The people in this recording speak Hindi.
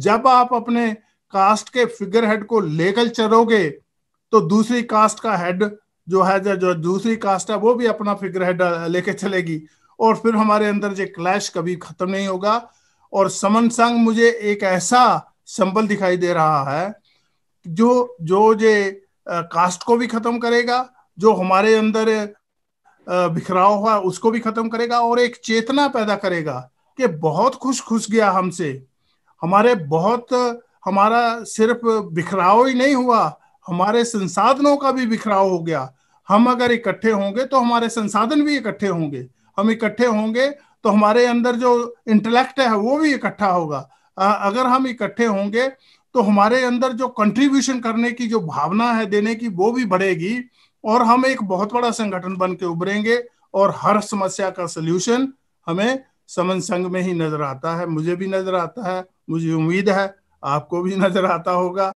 जब आप अपने कास्ट के फिगर हेड को लेकर चलोगे तो दूसरी कास्ट का हेड जो है जो दूसरी कास्ट है वो भी अपना फिगर हेड लेके चलेगी और फिर हमारे अंदर जो क्लैश कभी खत्म नहीं होगा और समन संग मुझे एक ऐसा संबल दिखाई दे रहा है जो जो जे कास्ट को भी खत्म करेगा जो हमारे अंदर बिखराव हुआ उसको भी खत्म करेगा और एक चेतना पैदा करेगा कि बहुत खुश खुश गया हमसे हमारे बहुत हमारा सिर्फ बिखराव ही नहीं हुआ हमारे संसाधनों का भी बिखराव हो गया हम अगर इकट्ठे होंगे तो हमारे संसाधन भी इकट्ठे होंगे हम इकट्ठे होंगे तो हमारे अंदर जो इंटेलेक्ट है वो भी इकट्ठा होगा अगर हम इकट्ठे होंगे तो हमारे अंदर जो कंट्रीब्यूशन करने की जो भावना है देने की वो भी बढ़ेगी और हम एक बहुत बड़ा संगठन बन के उभरेंगे और हर समस्या का सोल्यूशन हमें समन संघ में ही नजर आता है मुझे भी नजर आता है मुझे उम्मीद है आपको भी नजर आता होगा